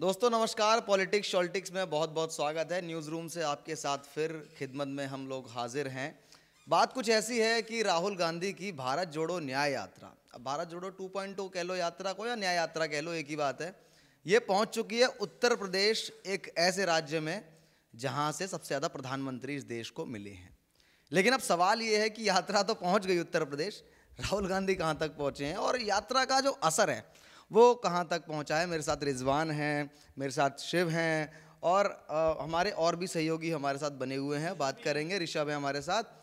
दोस्तों नमस्कार पॉलिटिक्स शॉलिटिक्स में बहुत बहुत स्वागत है न्यूज़ रूम से आपके साथ फिर खिदमत में हम लोग हाजिर हैं बात कुछ ऐसी है कि राहुल गांधी की भारत जोड़ो न्याय यात्रा अब भारत जोड़ो 2.0 कह लो यात्रा को या न्याय यात्रा कह लो एक ही बात है ये पहुंच चुकी है उत्तर प्रदेश एक ऐसे राज्य में जहाँ से सबसे ज़्यादा प्रधानमंत्री इस देश को मिले हैं लेकिन अब सवाल ये है कि यात्रा तो पहुँच गई उत्तर प्रदेश राहुल गांधी कहाँ तक पहुँचे हैं और यात्रा का जो असर है वो कहाँ तक पहुँचा है मेरे साथ रिजवान हैं मेरे साथ शिव हैं और आ, हमारे और भी सहयोगी हमारे साथ बने हुए हैं बात करेंगे ऋषभ है हमारे साथ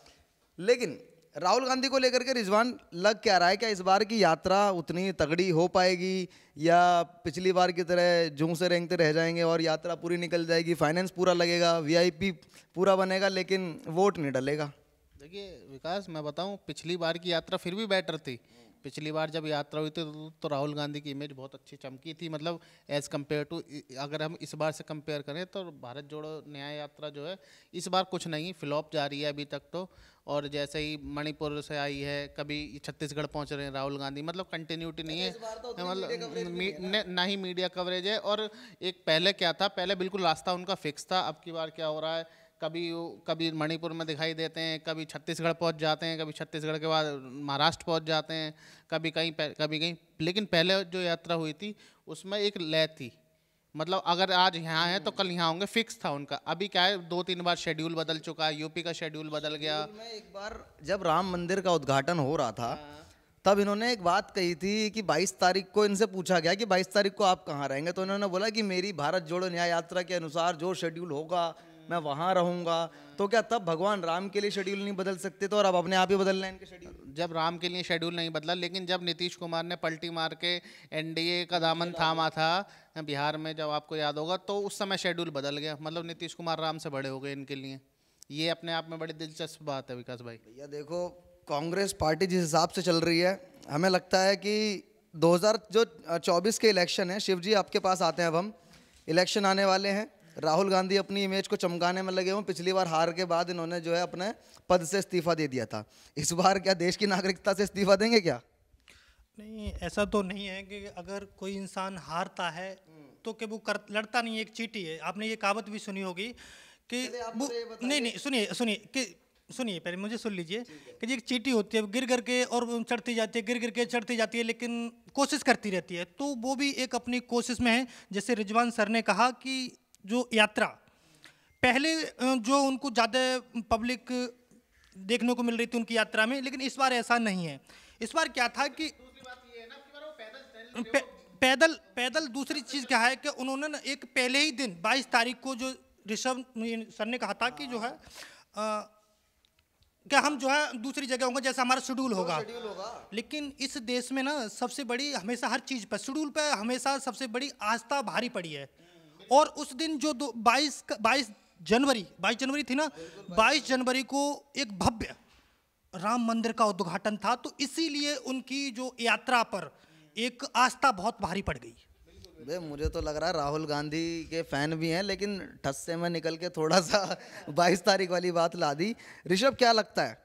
लेकिन राहुल गांधी को लेकर के रिजवान लग क्या रहा है क्या इस बार की यात्रा उतनी तगड़ी हो पाएगी या पिछली बार की तरह जू से रेंगते रह जाएंगे और यात्रा पूरी निकल जाएगी फाइनेंस पूरा लगेगा वीआईपी पूरा बनेगा लेकिन वोट नहीं डलेगा देखिए विकास मैं बताऊं पिछली बार की यात्रा फिर भी बेटर थी पिछली बार जब यात्रा हुई थी तो, तो, तो राहुल गांधी की इमेज बहुत अच्छी चमकी थी मतलब एज़ कम्पेयर टू अगर हम इस बार से कंपेयर करें तो भारत जोड़ो न्याय यात्रा जो है इस बार कुछ नहीं फ्लॉप जा रही है अभी तक तो और जैसे ही मणिपुर से आई है कभी छत्तीसगढ़ पहुंच रहे हैं राहुल गांधी मतलब कंटिन्यूटी नहीं है तो मतलब ना ही मीडिया कवरेज है और एक पहले क्या था पहले बिल्कुल रास्ता उनका फिक्स था अब की बार क्या हो रहा है कभी कभी मणिपुर में दिखाई देते हैं कभी छत्तीसगढ़ पहुंच जाते हैं कभी छत्तीसगढ़ के बाद महाराष्ट्र पहुंच जाते हैं कभी कहीं कभी कहीं लेकिन पहले जो यात्रा हुई थी उसमें एक लय थी मतलब अगर आज यहाँ है तो कल यहाँ होंगे फिक्स था उनका अभी क्या है दो तीन बार शेड्यूल बदल चुका है यूपी का शेड्यूल बदल गया मैं एक बार जब राम मंदिर का उद्घाटन हो रहा था हाँ। तब इन्होंने एक बात कही थी कि 22 तारीख को इनसे पूछा गया कि 22 तारीख को आप कहाँ रहेंगे तो इन्होंने बोला कि मेरी भारत जोड़ो न्याय यात्रा के अनुसार जो शेड्यूल होगा मैं वहाँ रहूँगा तो क्या तब भगवान राम के लिए शेड्यूल नहीं बदल सकते तो और अब अपने आप ही रहे हैं इनके शेड्यूल जब राम के लिए शेड्यूल नहीं बदला लेकिन जब नीतीश कुमार ने पलटी मार के एनडीए का दामन थामा था बिहार में जब आपको याद होगा तो उस समय शेड्यूल बदल गया मतलब नीतीश कुमार राम से बड़े हो गए इनके लिए ये अपने आप में बड़ी दिलचस्प बात है विकास भाई भैया देखो कांग्रेस पार्टी जिस हिसाब से चल रही है हमें लगता है कि 2000 जो 24 के इलेक्शन है शिव जी आपके पास आते हैं अब हम इलेक्शन आने वाले हैं राहुल गांधी अपनी इमेज को चमकाने में लगे हों पिछली बार हार के बाद इन्होंने जो है अपने पद से इस्तीफा दे दिया था इस बार क्या देश की नागरिकता से इस्तीफा देंगे क्या नहीं ऐसा तो नहीं है कि अगर कोई इंसान हारता है तो कि वो कर लड़ता नहीं एक चीटी है आपने ये कहावत भी सुनी होगी कि वो नहीं नहीं सुनिए सुनिए कि सुनिए पहले मुझे सुन लीजिए कि जी एक चीटी होती है गिर गिर के और चढ़ती जाती है गिर गिर के चढ़ती जाती है लेकिन कोशिश करती रहती है तो वो भी एक अपनी कोशिश में है जैसे रिजवान सर ने कहा कि जो यात्रा पहले जो उनको ज़्यादा पब्लिक देखने को मिल रही थी उनकी यात्रा में लेकिन इस बार ऐसा नहीं है इस बार क्या था कि पैदल पैदल दूसरी चीज़ क्या है कि उन्होंने ना एक पहले ही दिन 22 तारीख को जो ऋषभ सर ने कहा था कि जो है क्या हम जो है दूसरी जगह होंगे जैसा हमारा शेड्यूल होगा।, होगा लेकिन इस देश में ना सबसे बड़ी हमेशा हर चीज़ पर शेड्यूल पर हमेशा सबसे बड़ी आस्था भारी पड़ी है और उस दिन जो दो बाईस बाईस जनवरी बाईस जनवरी थी ना बाईस जनवरी को एक भव्य राम मंदिर का उद्घाटन था तो इसीलिए उनकी जो यात्रा पर एक आस्था बहुत भारी पड़ गई बे मुझे तो लग रहा है राहुल गांधी के फैन भी हैं लेकिन ठस्से में निकल के थोड़ा सा बाईस तारीख वाली बात ला दी ऋषभ क्या लगता है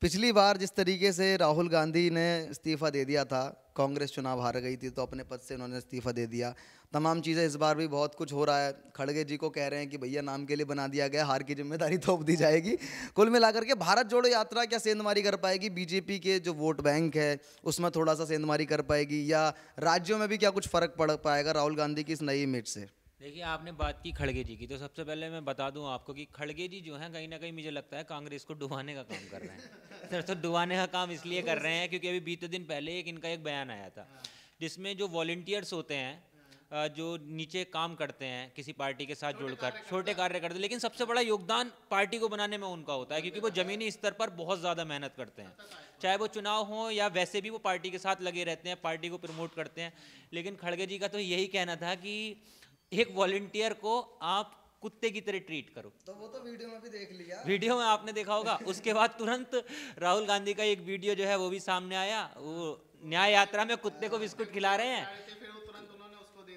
पिछली बार जिस तरीके से राहुल गांधी ने इस्तीफा दे दिया था कांग्रेस चुनाव हार गई थी तो अपने पद से उन्होंने इस्तीफ़ा दे दिया तमाम चीज़ें इस बार भी बहुत कुछ हो रहा है खड़गे जी को कह रहे हैं कि भैया नाम के लिए बना दिया गया हार की जिम्मेदारी थोप तो दी जाएगी कुल मिलाकर के भारत जोड़ो यात्रा क्या सेंधमारी कर पाएगी बीजेपी के जो वोट बैंक है उसमें थोड़ा सा सेंधमारी कर पाएगी या राज्यों में भी क्या कुछ फ़र्क पड़ पाएगा राहुल गांधी की इस नई इमेज से देखिए आपने बात की खड़गे जी की तो सबसे पहले मैं बता दूं आपको कि खड़गे जी जो हैं कहीं ना कहीं मुझे लगता है कांग्रेस को डुबाने का काम कर रहे हैं सर तो डुबाने का काम इसलिए कर रहे हैं क्योंकि अभी बीते दिन पहले एक इनका एक बयान आया था जिसमें जो वॉल्टियर्स होते हैं जो नीचे काम करते हैं किसी पार्टी के साथ जुड़कर छोटे कार्य करते लेकिन सबसे बड़ा योगदान पार्टी को बनाने में उनका होता है क्योंकि वो जमीनी स्तर पर बहुत ज़्यादा मेहनत करते हैं चाहे वो चुनाव हो या वैसे भी वो पार्टी के साथ लगे रहते हैं पार्टी को प्रमोट करते हैं लेकिन खड़गे जी का तो यही कहना था कि एक वॉलेंटियर को आप कुत्ते की तरह ट्रीट करो तो वो तो वीडियो में भी देख लिया वीडियो में आपने देखा होगा उसके बाद तुरंत राहुल गांधी का एक वीडियो जो है वो भी सामने आया वो न्याय यात्रा में कुत्ते को बिस्कुट खिला रहे हैं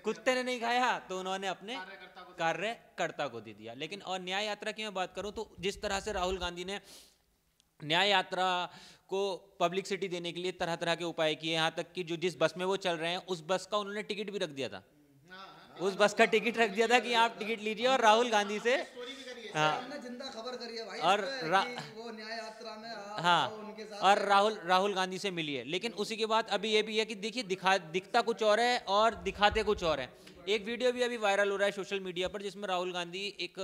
कुत्ते ने नहीं खाया तो उन्होंने अपने कार्यकर्ता को दे दिया लेकिन और न्याय यात्रा की मैं बात करूं तो जिस तरह से राहुल गांधी ने न्याय यात्रा को पब्लिक सिटी देने के लिए तरह तरह के उपाय किए यहाँ तक कि जो जिस बस में वो चल रहे हैं उस बस का उन्होंने टिकट भी रख दिया था उस बस का टिकट रख दिया था कि आप टिकट लीजिए और राहुल गांधी से हाँ जिंदा खबर भाई और वो न्याय यात्रा में हाँ उनके साथ और राहुल राहुल गांधी से मिली लेकिन उसी के बाद अभी ये भी है कि देखिए दिखा दिखता कुछ और है और दिखाते कुछ और है एक वीडियो भी अभी वायरल हो रहा है सोशल मीडिया पर जिसमें राहुल गांधी एक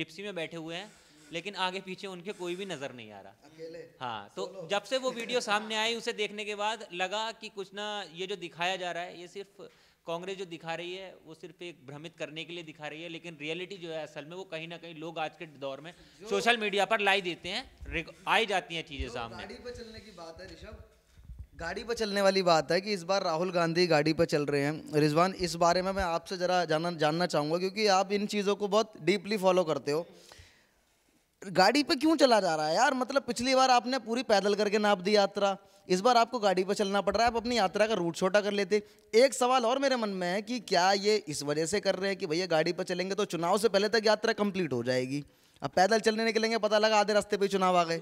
जिप्सी में बैठे हुए हैं लेकिन आगे पीछे उनके कोई भी नजर नहीं आ रहा अकेले हाँ तो जब से वो वीडियो सामने आई उसे देखने के बाद लगा कि कुछ ना ये जो दिखाया जा रहा है ये सिर्फ कांग्रेस जो दिखा रही है वो सिर्फ एक भ्रमित करने के लिए दिखा रही है लेकिन रियलिटी जो है असल में वो कहीं ना कहीं लोग आज के दौर में सोशल मीडिया पर लाई देते हैं आई जाती हैं चीज़ें सामने गाड़ी पर चलने की बात है ऋषभ गाड़ी पर चलने वाली बात है कि इस बार राहुल गांधी गाड़ी पर चल रहे हैं रिजवान इस बारे में मैं आपसे ज़रा जाना जानना चाहूँगा क्योंकि आप इन चीज़ों को बहुत डीपली फॉलो करते हो गाड़ी पे क्यों चला जा रहा है यार मतलब पिछली बार आपने पूरी पैदल करके नाप दी यात्रा इस बार आपको गाड़ी पर चलना पड़ रहा है आप अपनी यात्रा का रूट छोटा कर लेते एक सवाल और मेरे मन में है कि क्या ये इस वजह से कर रहे हैं कि भैया गाड़ी पर चलेंगे तो चुनाव से पहले तक यात्रा कंप्लीट हो जाएगी अब पैदल चलने निकलेंगे पता लगा आधे रास्ते पर चुनाव आ गए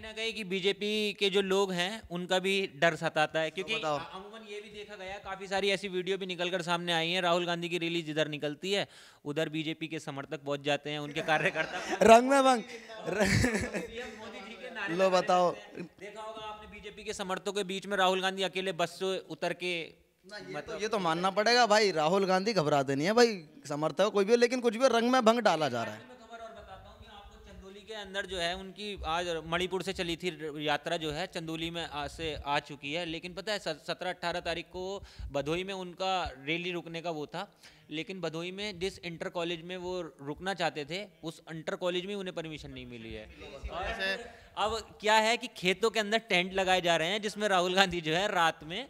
कहीं ना कहीं कि बीजेपी के जो लोग हैं उनका भी डर सताता है तो क्योंकि अमूमन ये भी देखा गया काफ़ी सारी ऐसी वीडियो भी निकल कर सामने आई है राहुल गांधी की रैली जिधर निकलती है उधर बीजेपी के समर्थक पहुंच जाते हैं उनके कार्यकर्ता रंग में भंग लो बताओ देखा होगा आपने बीजेपी के समर्थकों के बीच में राहुल गांधी अकेले बस से उतर के ये, मतलब तो, ये तो मानना पड़ेगा भाई राहुल गांधी घबराते नहीं है भाई समर्थक कोई भी लेकिन कुछ भी रंग में भंग डाला जा रहा है अंदर जो है उनकी आज मणिपुर से चली थी यात्रा जो है चंदोली में आ, से आ चुकी है लेकिन पता है सत्रह अट्ठारह तारीख को भदोही में उनका रैली रुकने का वो था लेकिन भदोही में जिस इंटर कॉलेज में वो रुकना चाहते थे उस इंटर कॉलेज में उन्हें परमिशन नहीं मिली है अब क्या है कि खेतों के अंदर टेंट लगाए जा रहे हैं जिसमें राहुल गांधी जो है रात में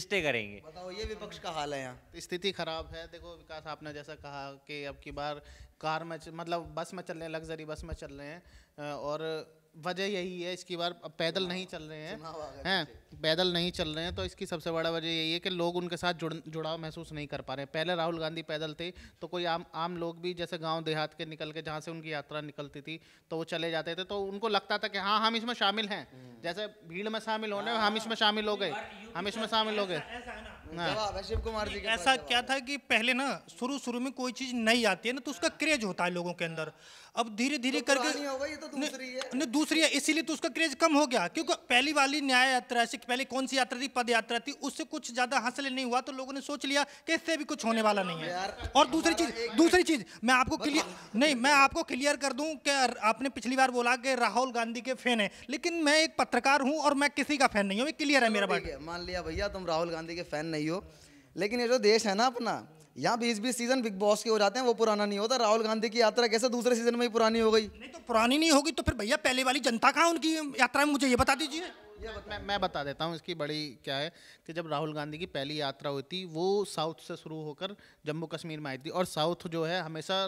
स्टे करेंगे बताओ ये विपक्ष का हाल है यहाँ तो स्थिति खराब है देखो विकास आपने जैसा कहा कि अब की बार कार में मतलब बस में चल रहे हैं लग्जरी बस में चल रहे हैं और वजह यही है इसकी बार पैदल नहीं चल रहे हैं हैं पैदल नहीं चल रहे हैं तो इसकी सबसे बड़ा वजह यही है कि लोग उनके साथ जुड़ जुड़ाव महसूस नहीं कर पा रहे हैं पहले राहुल गांधी पैदल थे तो कोई आम आम लोग भी जैसे गांव देहात के निकल के जहाँ से उनकी यात्रा निकलती थी तो वो चले जाते थे तो उनको लगता था कि हाँ हम इसमें शामिल हैं हम्म। जैसे भीड़ में शामिल होने हाँ। हम इसमें शामिल हो गए हम इसमें शामिल हो गए हाँ। शिव कुमार जी ऐसा क्या था कि पहले ना शुरू शुरू में कोई चीज़ नहीं आती है ना तो उसका हाँ। क्रेज होता है लोगों के अंदर अब धीरे धीरे तो करके होगा ये तो दूसरी है दूसरी है इसीलिए तो उसका क्रेज कम हो गया क्योंकि पहली वाली न्याय यात्रा से पहले कौन सी यात्रा थी पद यात्रा थी उससे कुछ ज्यादा हासिल नहीं हुआ तो लोगों ने सोच लिया कि इससे भी कुछ होने वाला नहीं है और दूसरी चीज दूसरी चीज मैं आपको क्लियर नहीं मैं आपको क्लियर कर दूं कि आपने पिछली बार बोला कि राहुल गांधी के फैन है लेकिन मैं एक पत्रकार हूँ और मैं किसी का फैन नहीं हूँ क्लियर है मेरा बात मान लिया भैया तुम राहुल गांधी के फैन नहीं हो लेकिन ये जो देश है ना अपना यहाँ बीस बीस सीजन बिग बॉस के हो जाते हैं वो पुराना नहीं होता राहुल गांधी की यात्रा कैसे दूसरे सीजन में ही पुरानी हो गई नहीं तो पुरानी नहीं होगी तो फिर भैया पहले वाली जनता कहाँ उनकी यात्रा में मुझे ये बता दीजिए मैं मैं बता देता हूँ इसकी बड़ी क्या है कि जब राहुल गांधी की पहली यात्रा हुई थी वो साउथ से शुरू होकर जम्मू कश्मीर में आई थी और साउथ जो है हमेशा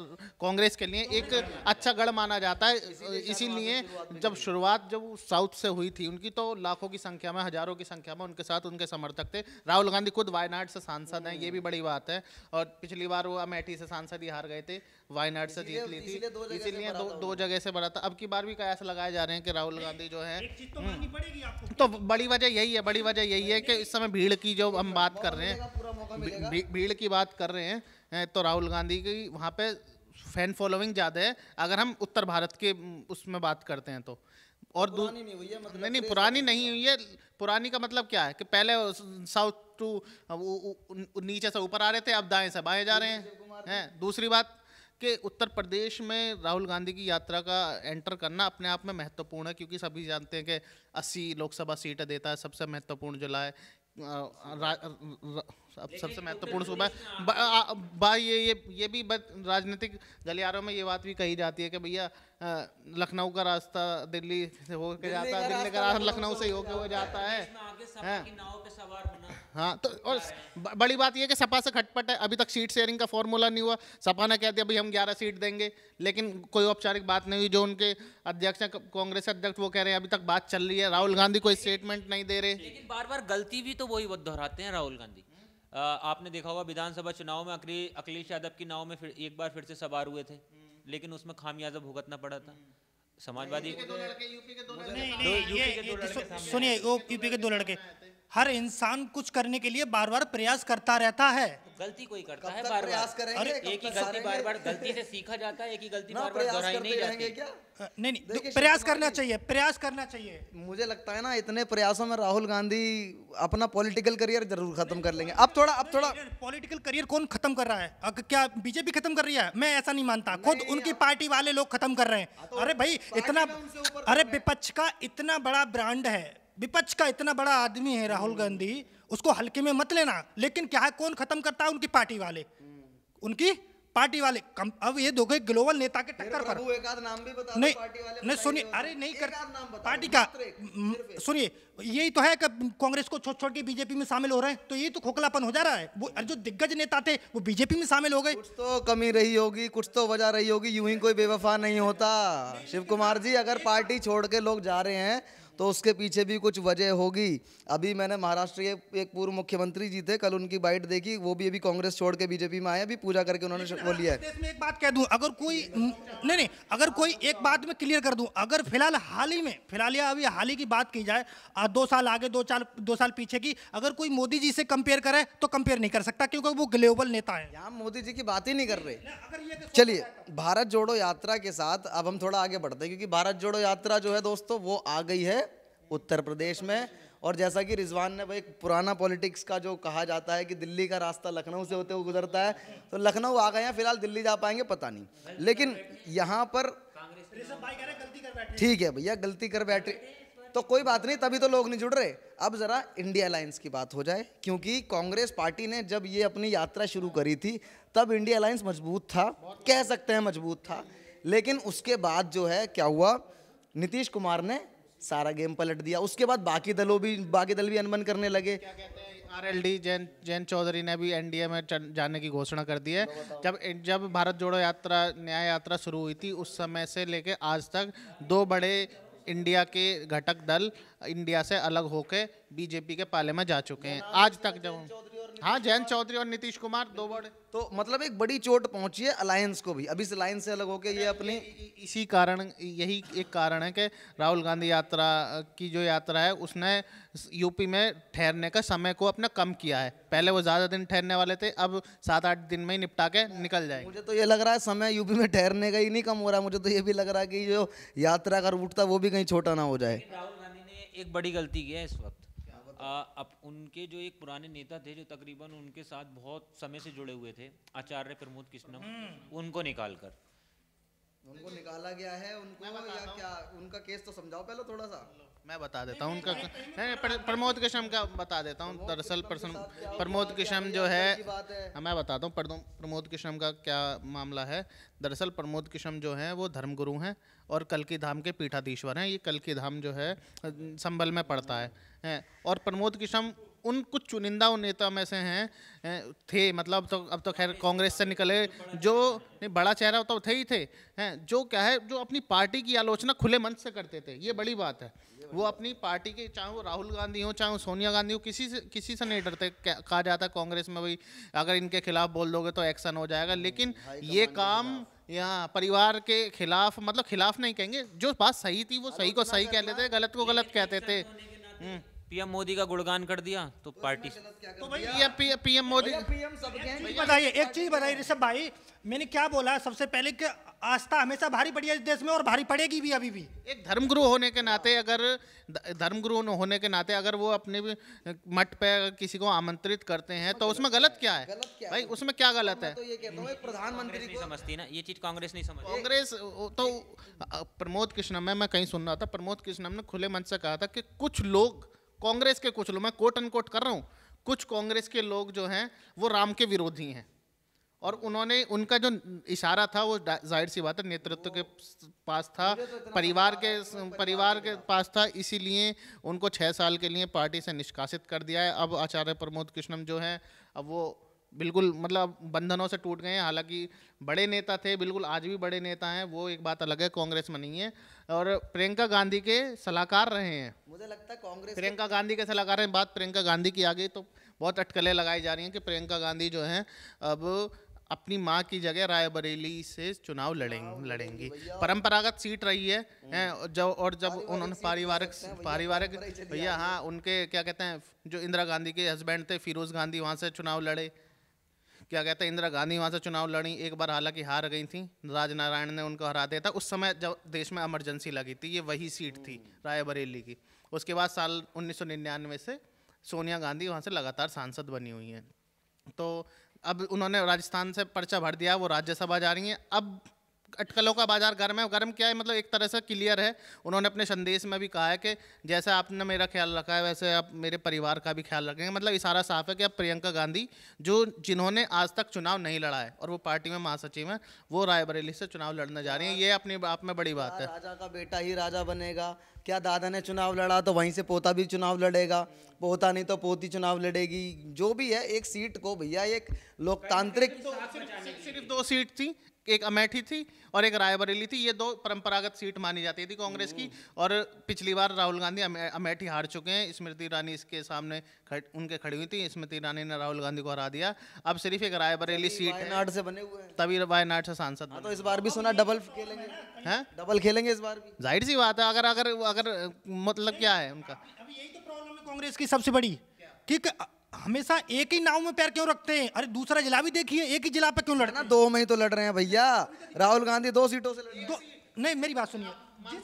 कांग्रेस के लिए एक अच्छा गढ़ माना जाता है इसीलिए जब शुरुआत जब साउथ से हुई थी उनकी तो लाखों की संख्या में हजारों की संख्या में उनके साथ उनके समर्थक थे राहुल गांधी खुद वायनाड से सांसद हैं ये भी बड़ी बात है और पिछली बार वो अमेठी से सांसद ही हार गए थे वायनाड से जीत ली थी इसीलिए दो जगह से बड़ा था अब की बार भी कयास लगाए जा रहे हैं कि राहुल गांधी जो है तो बड़ी वजह यही है बड़ी वजह यही है कि इस समय भीड़ की जो हम बात कर रहे हैं भीड़ की बात कर रहे हैं तो राहुल गांधी की वहाँ पे फैन फॉलोइंग ज़्यादा है अगर हम उत्तर भारत के उसमें बात करते हैं तो और पुरानी नहीं हुई है मतलब नहीं नहीं पुरानी नहीं हुई है पुरानी का मतलब क्या है कि पहले साउथ टू नीचे से ऊपर आ रहे थे अब दाएं से बाएं जा रहे हैं दूसरी बात कि उत्तर प्रदेश में राहुल गांधी की यात्रा का एंटर करना अपने आप में महत्वपूर्ण है क्योंकि सभी जानते हैं कि अस्सी लोकसभा सीटें देता है सबसे महत्वपूर्ण जिला है अब सबसे महत्वपूर्ण सूबा है ये ये ये भी बस राजनीतिक गलियारों में ये बात भी कही जाती है कि भैया लखनऊ का रास्ता दिल्ली से होकर जाता है दिल्ली का रास्ता तो लखनऊ से होके हो जाता है हाँ।, हाँ तो और बड़ी बात यह कि सपा से खटपट है अभी तक सीट शेयरिंग का फॉर्मूला नहीं हुआ सपा ने कह दिया भाई हम ग्यारह सीट देंगे लेकिन कोई औपचारिक बात नहीं हुई जो उनके अध्यक्ष कांग्रेस अध्यक्ष वो कह रहे हैं अभी तक बात चल रही है राहुल गांधी कोई स्टेटमेंट नहीं दे रहे लेकिन बार बार गलती भी तो वही दोहराते हैं राहुल गांधी आपने देखा होगा विधानसभा चुनाव में अखिलेश यादव की नाव में फिर एक बार फिर से सवार हुए थे हम्म। लेकिन उसमें खामियाजा भुगतना पड़ा था हम्म। समाजवादी सुनिए यूपी के दो लड़के हर इंसान कुछ करने के लिए बार बार प्रयास करता रहता है तो गलती कोई करता है बार प्रयास करेंगे एक ही गलती बार बार गलती से सीखा जाता है एक ही गलती बार बार दोहराई नहीं जाती क्या नहीं नहीं प्रयास करना चाहिए प्रयास करना चाहिए मुझे लगता है ना इतने प्रयासों में राहुल गांधी अपना पॉलिटिकल करियर जरूर खत्म कर लेंगे अब थोड़ा अब थोड़ा पॉलिटिकल करियर कौन खत्म कर रहा है क्या बीजेपी खत्म कर रही है मैं ऐसा नहीं मानता खुद उनकी पार्टी वाले लोग खत्म कर रहे हैं हाँ, तो अरे भाई इतना अरे विपक्ष का इतना बड़ा ब्रांड है विपक्ष का इतना बड़ा आदमी है राहुल गांधी उसको हल्के में मत लेना लेकिन क्या है कौन खत्म करता है उनकी पार्टी वाले उनकी पार्टी वाले कम, अब ये दो गए ग्लोबल नेता के टक्कर पर एक नाम भी बता नहीं नहीं सुनिए अरे नहीं कर पार्टी का सुनिए यही तो है कि कांग्रेस को छोड़ छोड़ के बीजेपी में शामिल हो रहे हैं तो ये तो खोखलापन हो जा रहा है वो जो दिग्गज नेता थे वो बीजेपी में शामिल हो गए कुछ तो कमी रही होगी कुछ तो वजह रही होगी यूं ही कोई बेवफा नहीं होता शिव कुमार जी अगर पार्टी छोड़ के लोग जा रहे हैं तो उसके पीछे भी कुछ वजह होगी अभी मैंने महाराष्ट्र के एक पूर्व मुख्यमंत्री जी थे कल उनकी बाइट देखी वो भी अभी कांग्रेस छोड़ के बीजेपी में आए अभी पूजा करके उन्होंने वो लिया है एक बात कह दूँ अगर कोई नहीं नहीं अगर कोई एक बात में क्लियर कर दूँ अगर फिलहाल हाल ही में फिलहाल या अभी हाल ही की बात की जाए दो साल आगे दो चार दो साल पीछे की अगर कोई मोदी जी से कंपेयर करे तो कंपेयर नहीं कर सकता क्योंकि वो ग्लोबल नेता है यहाँ मोदी जी की बात ही नहीं कर रहे चलिए भारत जोड़ो यात्रा के साथ अब हम थोड़ा आगे बढ़ते हैं क्योंकि भारत जोड़ो यात्रा जो है दोस्तों वो आ गई है उत्तर प्रदेश में और जैसा कि रिजवान ने भाई पुराना पॉलिटिक्स का जो कहा जाता है कि दिल्ली का रास्ता लखनऊ से होते हुए गुजरता है तो लखनऊ आ गए हैं फिलहाल दिल्ली जा पाएंगे पता नहीं लेकिन यहाँ पर ठीक है भैया गलती कर बैठे तो कोई बात नहीं तभी तो लोग नहीं जुड़ रहे अब ज़रा इंडिया अलायंस की बात हो जाए क्योंकि कांग्रेस पार्टी ने जब ये अपनी यात्रा शुरू करी थी तब इंडिया अलायंस मजबूत था कह सकते हैं मजबूत था लेकिन उसके बाद जो है क्या हुआ नीतीश कुमार ने सारा गेम पलट दिया उसके बाद बाकी दलों भी बाकी दल भी अनबन करने लगे R L D Jain Jain Chaudhary ने भी एनडीए में जाने की घोषणा कर दी है जब जब भारत जोड़ो यात्रा न्याय यात्रा शुरू हुई थी उस समय से लेके आज तक दो बड़े इंडिया के घटक दल इंडिया से अलग होके बीजेपी के पाले में जा चुके हैं आज तक जब हाँ जयंत चौधरी और नीतीश कुमार दो बड़े तो मतलब एक बड़ी चोट पहुंची है अलायंस को भी अभी से अलायंस से अलग होके ये अपने इसी कारण यही एक कारण है कि राहुल गांधी यात्रा की जो यात्रा है उसने यूपी में ठहरने का समय को अपना कम किया है पहले वो ज़्यादा दिन ठहरने वाले थे अब सात आठ दिन में ही निपटा के निकल जाए मुझे तो ये लग रहा है समय यूपी में ठहरने का ही नहीं कम हो रहा मुझे तो ये भी लग रहा है कि जो यात्रा का रूट था वो भी कहीं छोटा ना हो जाए राहुल गांधी ने एक बड़ी गलती की है इस वक्त आ, अब उनके जो एक पुराने नेता थे जो तकरीबन उनके साथ बहुत समय से जुड़े हुए थे आचार्य प्रमोद कृष्णम हम्म। उनको निकाल कर उनको निकाला गया है उनको या क्या उनका केस तो समझाओ पहले थोड़ा सा मैं बता देता हूँ उनका नहीं प्रमोद किशम का बता देता हूँ दरअसल प्रमोद किशम जो है मैं बताता हूँ प्रमोद किशम का क्या मामला है दरअसल प्रमोद किशम जो है वो धर्मगुरु हैं और कल की धाम के पीठाधीश्वर हैं ये कल की धाम जो है संबल में पड़ता है हैं और प्रमोद किशम उन कुछ चुनिंदा नेता में से हैं थे मतलब तो अब तो खैर कांग्रेस से निकले जो नहीं बड़ा चेहरा तो थे ही थे हैं जो क्या है जो अपनी पार्टी की आलोचना खुले मंच से करते थे ये बड़ी बात है वो अपनी पार्टी के चाहे वो राहुल गांधी हो चाहे वो सोनिया गांधी हो किसी से किसी से नहीं डरते कहा जाता कांग्रेस में भाई अगर इनके खिलाफ बोल दोगे तो एक्शन हो जाएगा लेकिन ये काम यहाँ परिवार के खिलाफ मतलब खिलाफ नहीं कहेंगे जो बात सही थी वो सही को सही कह लेते गलत को गलत कहते थे Mm. पीएम मोदी का गुणगान कर दिया तो पार्टी तो भाई पीएम मोदी पीएम बताइए एक चीज बताइए ऋषभ भाई मैंने क्या बोला सबसे पहले कि आस्था हमेशा भारी पड़ी है इस देश में और भारी पड़ेगी भी अभी भी एक धर्मगुरु होने के नाते अगर धर्मगुरु होने के नाते अगर वो अपने मठ पे किसी को आमंत्रित करते हैं तो उसमें गलत क्या है भाई उसमें क्या गलत तो है तो प्रधानमंत्री समझती ना ये चीज कांग्रेस नहीं समझती कांग्रेस तो प्रमोद कृष्णम मैं कहीं सुन रहा था प्रमोद कृष्णम ने खुले मन से कहा था कि कुछ लोग कांग्रेस के कुछ लोग मैं कोट एंड कोट कर रहा हूँ कुछ कांग्रेस के लोग जो हैं वो राम के विरोधी हैं और उन्होंने उनका जो इशारा था वो जाहिर सी बात है नेतृत्व के पास था तो परिवार के परिवार के पास था इसीलिए उनको छः साल के लिए पार्टी से निष्कासित कर दिया है अब आचार्य प्रमोद कृष्णम जो हैं अब वो बिल्कुल मतलब बंधनों से टूट गए हैं हालांकि बड़े नेता थे बिल्कुल आज भी बड़े नेता हैं वो एक बात अलग है कांग्रेस में नहीं है और प्रियंका गांधी के सलाहकार रहे हैं मुझे लगता है कांग्रेस प्रियंका गांधी के सलाहकार हैं बात प्रियंका गांधी की आ गई तो बहुत अटकलें लगाई जा रही हैं कि प्रियंका गांधी जो हैं अब अपनी माँ की जगह रायबरेली से चुनाव लड़ेंगे हाँ, लड़ेंगी परंपरागत सीट रही है, हम्म। है जब और जब उन्होंने पारिवारिक तो पारिवारिक भैया हाँ उनके क्या कहते हैं जो इंदिरा गांधी के हस्बैंड थे फिरोज गांधी वहाँ से चुनाव लड़े क्या कहते हैं इंदिरा गांधी वहाँ से चुनाव लड़ी एक बार हालांकि हार गई थी राजनारायण ने उनको हरा दिया था उस समय जब देश में एमरजेंसी लगी थी ये वही सीट थी हम्म। रायबरेली की उसके बाद साल उन्नीस से सोनिया गांधी वहाँ से लगातार सांसद बनी हुई हैं तो अब उन्होंने राजस्थान से पर्चा भर दिया वो राज्यसभा जा रही हैं अब अटकलों का बाजार गर्म है गर्म क्या है मतलब एक तरह से क्लियर है उन्होंने अपने संदेश में भी कहा है कि जैसे आपने मेरा ख्याल रखा है वैसे आप मेरे परिवार का भी ख्याल रखेंगे मतलब इशारा साफ है कि अब प्रियंका गांधी जो जिन्होंने आज तक चुनाव नहीं लड़ा है और वो पार्टी में महासचिव हैं वो रायबरेली से चुनाव लड़ने जा रही हैं ये अपने आप में बड़ी बात है राजा का बेटा ही राजा बनेगा क्या दादा ने चुनाव लड़ा तो वहीं से पोता भी चुनाव लड़ेगा पोता नहीं तो पोती चुनाव लड़ेगी जो भी है एक सीट को भैया एक लोकतांत्रिक तो सिर्फ दो सीट थी एक अमेठी थी और एक रायबरेली थी ये दो परंपरागत सीट मानी जाती थी कांग्रेस की और पिछली बार राहुल गांधी अमेठी हार चुके हैं स्मृति ईरानी इसके सामने खड़, उनके खड़ी हुई थी स्मृति ईरानी ने राहुल गांधी को हरा दिया अब सिर्फ एक रायबरेली सीट वायनाड से बने हुए तभी वायनाड से सांसद हाँ, तो इस बार भी सुना डबल खेलेंगे हैं डबल खेलेंगे इस बार भी जाहिर सी बात है अगर अगर अगर मतलब क्या है उनका अभी यही तो प्रॉब्लम है कांग्रेस की सबसे बड़ी कि हमेशा एक ही नाव में पैर क्यों रखते हैं अरे दूसरा जिला भी देखिए एक ही जिला पे क्यों लड़ना दो में ही तो लड़ रहे हैं भैया राहुल गांधी दो सीटों से लड़ नहीं मेरी बात सुनिए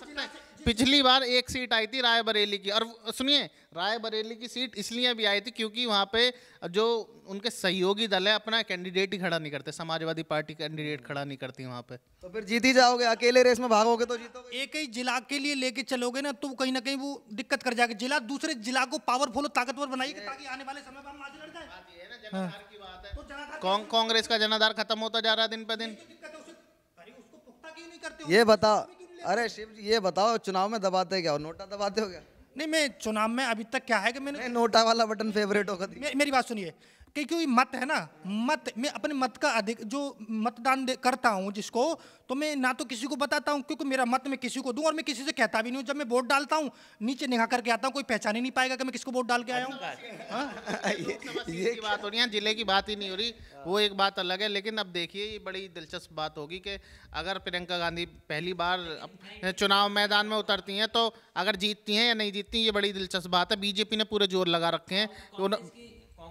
पिछली बार एक सीट आई थी रायबरेली की और सुनिए रायबरेली की सीट इसलिए भी आई थी क्योंकि वहाँ पे जो उनके सहयोगी दल है अपना कैंडिडेट ही खड़ा नहीं करते समाजवादी पार्टी कैंडिडेट खड़ा नहीं करती वहाँ पे तो फिर जीत ही जाओगे अकेले रेस में भागोगे तो जीतोगे एक ही जिला के लिए लेके चलोगे ना तो कहीं ना कहीं वो दिक्कत कर जाएगा जिला दूसरे जिला को पावरफुल और ताकतवर बनाएगी ताकि आने वाले समय पर हाँ। तो कांग्रेस का जनाधार खत्म होता जा रहा है दिन पे दिन ये बता अरे शिव जी ये बताओ चुनाव में दबाते क्या हो नोटा दबाते हो क्या नहीं मैं चुनाव में अभी तक क्या है कि मैंने नोटा वाला बटन फेवरेट होगा मे, मेरी बात सुनिए क्योंकि मत है ना मत मैं अपने मत का अधिक जो मतदान करता हूँ जिसको तो मैं ना तो किसी को बताता हूँ क्योंकि मेरा मत मैं किसी को दूँ और मैं किसी से कहता भी नहीं हूँ जब मैं वोट डालता हूँ नीचे निगाह करके आता हूँ कोई पहचान ही नहीं पाएगा कि मैं किसको वोट डाल के आया हूँ हाँ? ये बात हो रही है जिले की बात ही नहीं हो रही वो एक बात अलग है लेकिन अब देखिए ये बड़ी दिलचस्प बात होगी कि अगर प्रियंका गांधी पहली बार चुनाव मैदान में उतरती हैं तो अगर जीतती हैं या नहीं जीतती ये बड़ी दिलचस्प बात है बीजेपी ने पूरे जोर लगा रखे हैं हाँ,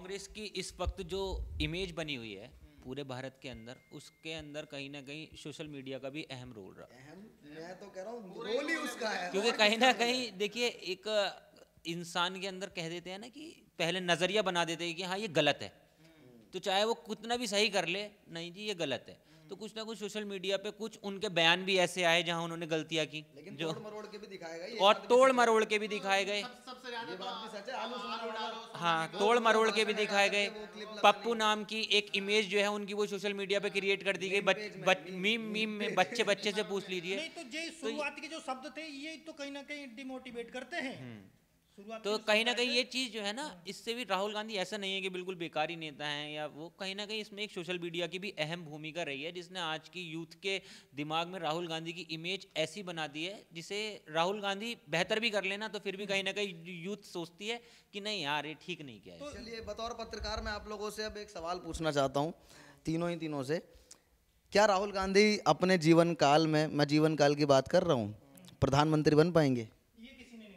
कांग्रेस की इस वक्त जो इमेज बनी हुई है पूरे भारत के अंदर उसके अंदर कहीं ना कहीं सोशल मीडिया का भी अहम रोल रहा अहम मैं तो कह रहा हूँ रोल ही उसका है क्योंकि कहीं ना कहीं देखिए एक इंसान के अंदर कह देते हैं ना कि पहले नज़रिया बना देते हैं कि हाँ ये गलत है तो चाहे वो कितना भी सही कर ले नहीं जी ये गलत है तो कुछ ना कुछ सोशल मीडिया पे कुछ उनके बयान भी ऐसे आए जहां उन्होंने गलतियां की लेकिन जो मरोड़ के भी दिखाए गए और तोड़ मरोड़ के भी दिखाए गए हाँ तोड़ मरोड़ के भी दिखाए गए पप्पू नाम की एक इमेज जो है उनकी वो सोशल मीडिया पे क्रिएट कर दी गई मीम मीम में बच्चे बच्चे से पूछ लीजिए तो, तो शुरुआत के जो शब्द थे ये तो कहीं ना कहीं डिमोटिवेट करते हैं हम्म। तो कहीं ना कहीं ये चीज़ जो है ना हाँ। इससे भी राहुल गांधी ऐसा नहीं है कि बिल्कुल बेकारी नेता हैं या वो कहीं ना कहीं इसमें एक सोशल मीडिया की भी अहम भूमिका रही है जिसने आज की यूथ के दिमाग में राहुल गांधी की इमेज ऐसी बना दी है जिसे राहुल गांधी बेहतर भी कर लेना तो फिर भी कहीं ना कहीं यूथ सोचती है कि नहीं यार ये ठीक नहीं किया है तो चलिए बतौर पत्रकार मैं आप लोगों से अब एक सवाल पूछना चाहता हूँ तीनों ही तीनों से क्या राहुल गांधी अपने जीवन काल में मैं जीवन काल की बात कर रहा हूँ प्रधानमंत्री बन पाएंगे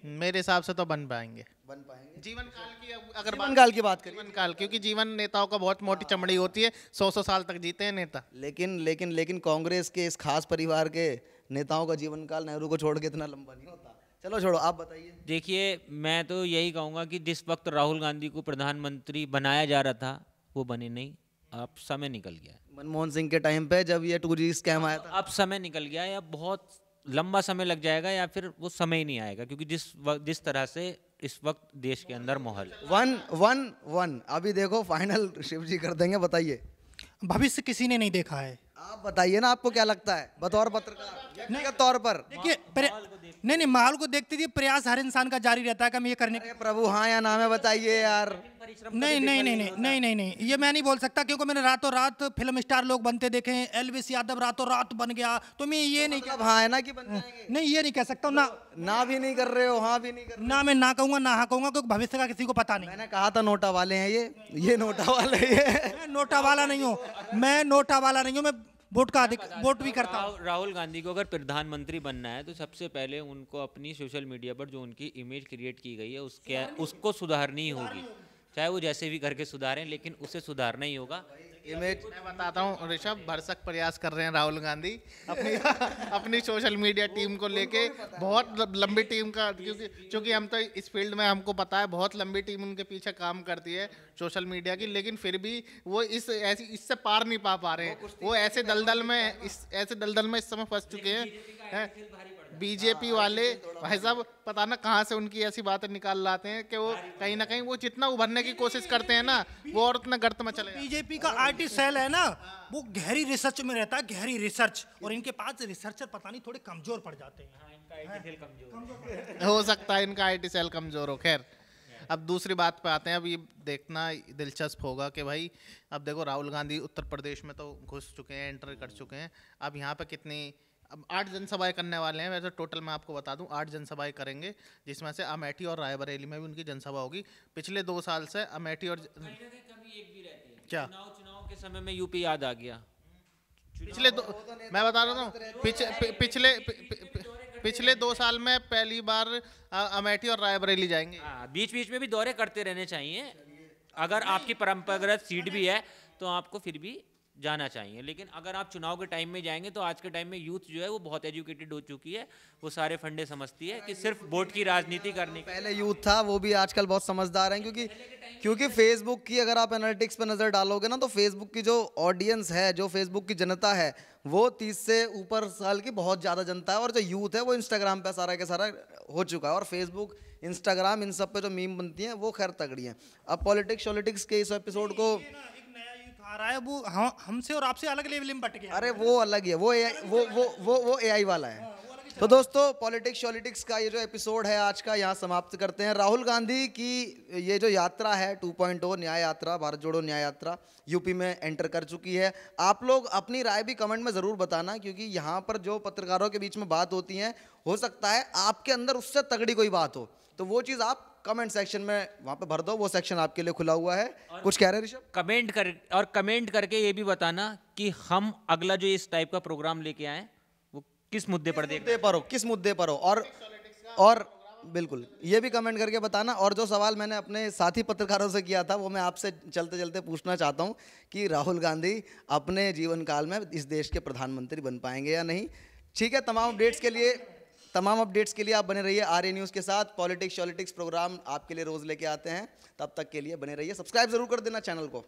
मेरे हिसाब से तो बन पाएंगे बन पाएंगे जीवन काल की अगर जीवन काल की बात करें जीवन काल क्योंकि जीवन नेताओं का बहुत मोटी चमड़ी होती है सौ सौ साल तक जीते हैं नेता लेकिन लेकिन लेकिन कांग्रेस के इस खास परिवार के नेताओं का जीवन काल नेहरू को छोड़ के इतना लंबा नहीं होता चलो छोड़ो आप बताइए देखिए मैं तो यही कहूँगा कि जिस वक्त राहुल गांधी को प्रधानमंत्री बनाया जा रहा था वो बने नहीं अब समय निकल गया मनमोहन सिंह के टाइम पे जब ये टू जी स्कैम आया था अब समय निकल गया है अब बहुत लंबा समय लग जाएगा या फिर वो समय ही नहीं आएगा क्योंकि जिस जिस तरह से इस वक्त देश के अंदर माहौल वन वन वन अभी देखो फाइनल शिव जी कर देंगे बताइए भविष्य किसी ने नहीं देखा है आप बताइए ना आपको क्या लगता है बतौर पत्रकार नहीं तौर पर देखिए नहीं नहीं माहौल को देखते हुए प्रयास हर इंसान का जारी रहता है कि हम ये करने का प्रभु हाँ या नाम है बताइए यार नहीं नहीं नहीं नहीं नहीं नहीं नहीं ये मैं नहीं बोल सकता क्योंकि मैंने रातों रात फिल्म स्टार लोग बनते देखे एलविस यादव रातों रात बन गया तो मैं ये नहीं मतलब कह हाँ है ना कि नहीं ये नहीं कह सकता हूँ ना ना भी नहीं कर रहे हो हाँ भी नहीं कर ना मैं ना कहूँगा ना हाँ कहूँगा क्योंकि भविष्य का किसी को पता नहीं मैंने कहा था नोटा वाले हैं ये ये नोटा वाले ये नोटा वाला नहीं हूँ मैं नोटा वाला नहीं हूँ मैं वोट का अधिक वोट भी करता हूँ राहुल गांधी को अगर प्रधानमंत्री बनना है तो सबसे पहले उनको अपनी सोशल मीडिया पर जो उनकी इमेज क्रिएट की गई है उसके उसको सुधारनी होगी चाहे वो जैसे भी करके सुधारें लेकिन उसे सुधारना ही होगा इमेज मैं बताता हूँ ऋषभ भरसक प्रयास कर रहे हैं राहुल गांधी अपनी अपनी सोशल मीडिया टीम को लेके बहुत लंबी टीम का क्योंकि चूँकि हम तो इस फील्ड में हमको पता है बहुत लंबी टीम उनके पीछे काम करती है सोशल मीडिया की लेकिन फिर भी वो इस ऐसी इससे पार नहीं पा पा रहे हैं वो ऐसे दलदल में इस ऐसे दलदल में इस समय फंस चुके हैं बीजेपी हाँ, वाले भाई साहब पता ना कहाँ से उनकी ऐसी बातें निकाल लाते हैं कि वो कहीं ना कहीं वो जितना उभरने की कोशिश करते हैं ना वो और उतना गर्त में चले बीजेपी का आर्टिस्ट सेल है ना वो गहरी रिसर्च में रहता है गहरी रिसर्च और इनके पास रिसर्चर पता नहीं थोड़े कमजोर पड़ जाते हैं हाँ, हो सकता है इनका आई सेल कमजोर हो खैर अब दूसरी बात पे आते हैं अब ये देखना दिलचस्प होगा कि भाई अब देखो राहुल गांधी उत्तर प्रदेश में तो घुस चुके हैं एंटर कर चुके हैं अब यहाँ पे कितनी अब आठ जनसभाएं करने वाले हैं वैसे टोटल मैं आपको बता दूं आठ जनसभाएं करेंगे जिसमें से अमेठी और रायबरेली में भी उनकी जनसभा होगी पिछले दो साल से अमेठी और क्या चुनाव के समय में यूपी याद आ गया पिछले दो मैं बता रहा हूँ पिछले पिछले दो साल में पहली बार अमेठी और रायबरेली जाएंगे हाँ, बीच बीच में भी दौरे करते रहने चाहिए अगर आपकी परंपरागत सीट भी है तो आपको फिर भी जाना चाहिए लेकिन अगर आप चुनाव के टाइम में जाएंगे तो आज के टाइम में यूथ जो है वो बहुत एजुकेटेड हो चुकी है वो सारे फंडे समझती है कि सिर्फ वोट की राजनीति करनी पहले यूथ था वो भी आजकल बहुत समझदार हैं क्योंकि क्योंकि फेसबुक की अगर आप एनालिटिक्स पर नज़र डालोगे ना तो फेसबुक की जो ऑडियंस है जो फेसबुक की जनता है वो तीस से ऊपर साल की बहुत ज़्यादा जनता है और जो यूथ है वो इंस्टाग्राम पर सारा के सारा हो चुका है और फेसबुक इंस्टाग्राम इन सब पे जो मीम बनती हैं वो खैर तगड़ी हैं अब पॉलिटिक्स शॉलिटिक्स के इस एपिसोड को आ रहा है वो हमसे और आपसे अलग लेवल में बट गया अरे वो अलग है वो वो वो वो वो एआई वाला है हाँ, तो दोस्तों पॉलिटिक्स शॉलिटिक्स का ये जो एपिसोड है आज का यहाँ समाप्त करते हैं राहुल गांधी की ये जो यात्रा है 2.0 न्याय यात्रा भारत जोड़ो न्याय यात्रा यूपी में एंटर कर चुकी है आप लोग अपनी राय भी कमेंट में ज़रूर बताना क्योंकि यहाँ पर जो पत्रकारों के बीच में बात होती है हो सकता है आपके अंदर उससे तगड़ी कोई बात हो तो वो चीज़ आप कमेंट सेक्शन में वहां पे भर दो वो सेक्शन आपके लिए खुला हुआ है कुछ कह रहे हैं ऋषभ कमेंट कर और कमेंट करके ये भी बताना कि हम अगला जो इस टाइप का प्रोग्राम लेके आए वो किस मुद्दे पर देख मुद्दे पर हो किस मुद्दे पर हो और और बिल्कुल ये भी कमेंट करके बताना और जो सवाल मैंने अपने साथी पत्रकारों से किया था वो मैं आपसे चलते चलते पूछना चाहता हूँ कि राहुल गांधी अपने जीवन काल में इस देश के प्रधानमंत्री बन पाएंगे या नहीं ठीक है तमाम अपडेट्स के लिए तमाम अपडेट्स के लिए आप बने रहिए आर न्यूज़ के साथ पॉलिटिक्स शॉलिटिक्स प्रोग्राम आपके लिए रोज़ लेके आते हैं तब तक के लिए बने रहिए सब्सक्राइब जरूर कर देना चैनल को